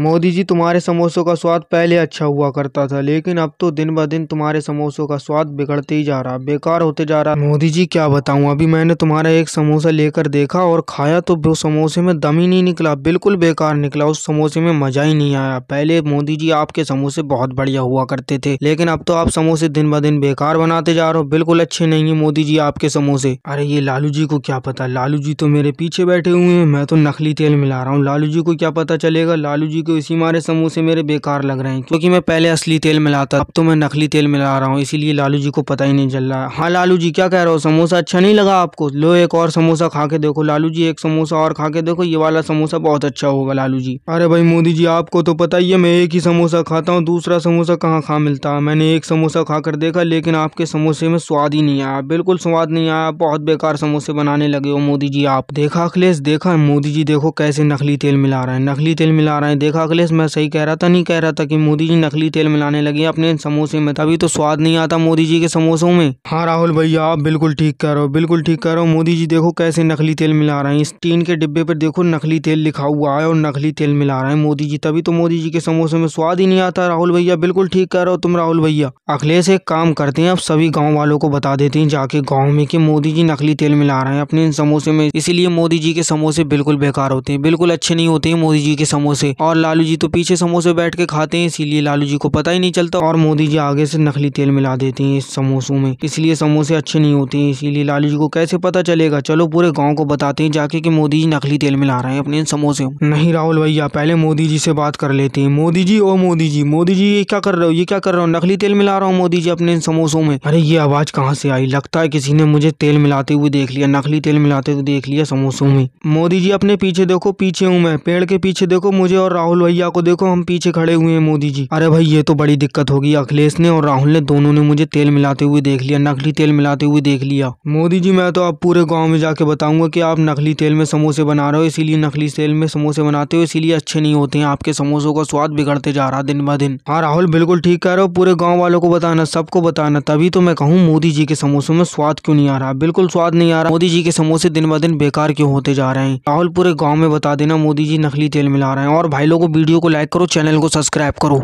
मोदी जी तुम्हारे समोसों का स्वाद पहले अच्छा हुआ करता था लेकिन अब तो दिन ब दिन तुम्हारे समोसों का स्वाद बिगड़ते ही जा रहा बेकार होते जा रहा मोदी जी क्या बताऊं अभी मैंने तुम्हारा एक समोसा लेकर देखा और खाया तो वो समोसे में दम ही नहीं निकला बिल्कुल बेकार निकला उस समोसे में मजा ही नहीं आया पहले मोदी जी आपके समोसे बहुत बढ़िया हुआ करते थे लेकिन अब तो आप समोसे दिन ब दिन बेकार बनाते जा रहे हो बिल्कुल अच्छे नहीं है मोदी जी आपके समोसे अरे ये लालू जी को क्या पता लालू जी तो मेरे पीछे बैठे हुए हैं मैं तो नकली तेल मिला रहा हूँ लालू जी को क्या पता चलेगा लालू जी सभी को इसी मारे समोसे मेरे बेकार लग रहे हैं क्योंकि मैं पहले असली तेल मिलाता अब तो मैं नकली तेल मिला रहा हूँ इसीलिए लालू जी को पता ही नहीं चल रहा है हाँ लालू जी क्या कह रहे हो समोसा अच्छा नहीं लगा आपको लो एक और समोसा खा के देखो लालू जी एक समोसा और खा के देखो ये वाला समोसा बहुत अच्छा होगा लालू जी अरे भाई मोदी जी आपको तो पता ही है मैं एक ही समोसा खाता हूँ दूसरा समोसा कहाँ खा मिलता है मैंने एक समोसा खा कर देखा लेकिन आपके समोसे में स्वाद ही नहीं आया बिल्कुल स्वाद नहीं आया बहुत बेकार समोसे बनाने लगे हो मोदी जी आप देखा अखिलेश देखा मोदी जी देखो कैसे नकली तेल मिला रहे हैं नकली तेल मिला रहे हैं देखा अखिलेश मैं सही कह रहा था नहीं कह रहा था कि मोदी जी नकली तेल मिलाने लगे अपने समोसे में तभी तो स्वाद नहीं आता मोदी जी के समोसों में हाँ राहुल भैया आप बिल्कुल ठीक कह रहे हो बिल्कुल ठीक कह रहे हो मोदी जी देखो कैसे नकली तेल मिला रहे हैं इस टीन के डिब्बे पर देखो नकली तेल लिखा हुआ है और नकली तेल मिला रहे हैं मोदी जी तभी तो मोदी जी के समोसे में स्वाद ही नहीं आता राहुल भैया बिल्कुल ठीक कह रहे हो तुम राहुल भैया अखिलेश एक काम करते हैं अब सभी गाँव वालों को बता देते हैं जाके गाँव में की मोदी जी नकली तेल मिला रहे हैं अपने इन समोसे में इसीलिए मोदी जी के समोसे बिल्कुल बेकार होते हैं बिल्कुल अच्छे नहीं होते हैं मोदी जी के समोसे और लालू जी तो पीछे समोसे बैठ के खाते हैं इसीलिए लालू जी को पता ही नहीं चलता और मोदी जी आगे से नकली तेल मिला देते हैं इस समोसों में इसलिए समोसे अच्छे नहीं होते हैं इसीलिए लालू जी को कैसे पता चलेगा चलो पूरे गाँव को बताते हैं जाके की मोदी जी नकली तेल मिला रहे हैं अपने समोसे नहीं राहुल भैया पहले मोदी जी से बात कर लेते हैं मोदी जी ओ मोदी जी मोदी जी ये क्या कर रहे हो ये क्या कर रहे हो नकली तेल मिला रहा हूँ मोदी जी अपने समोसों में अरे ये आवाज कहाँ से आई लगता है किसी ने मुझे तेल मिलाते हुए देख लिया नकली तेल मिलाते हुए देख लिया समोसों में मोदी जी अपने पीछे देखो पीछे हूँ मैं पेड़ के पीछे देखो मुझे और राहुल राहुल भैया को देखो हम पीछे खड़े हुए हैं मोदी जी अरे भाई ये तो बड़ी दिक्कत होगी अखिलेश ने और राहुल ने दोनों ने मुझे तेल मिलाते हुए देख लिया नकली तेल मिलाते हुए देख लिया मोदी जी मैं तो आप पूरे गाँव में जाके बताऊंगा की आप नकली तेल में समोसे बना रहे हो इसीलिए नकली तेल में समोसे बनाते हो इसीलिए अच्छे नहीं होते हैं आपके समोसों का स्वाद बिगड़ते जा रहा दिन ब दिन हाँ राहुल बिल्कुल ठीक कह रहे हो पूरे गाँव वालों को बताना सबको बताना तभी तो मैं कहूँ मोदी जी के समोसों में स्वाद क्यों नहीं आ रहा बिल्कुल स्वाद नहीं आ रहा मोदी जी के समोसे दिन ब दिन बेकार क्यों होते जा रहे हैं राहुल पूरे गाँव में बता देना मोदी जी नकली तेल मिला रहे हैं और भाई लोग को वीडियो को लाइक करो चैनल को सब्सक्राइब करो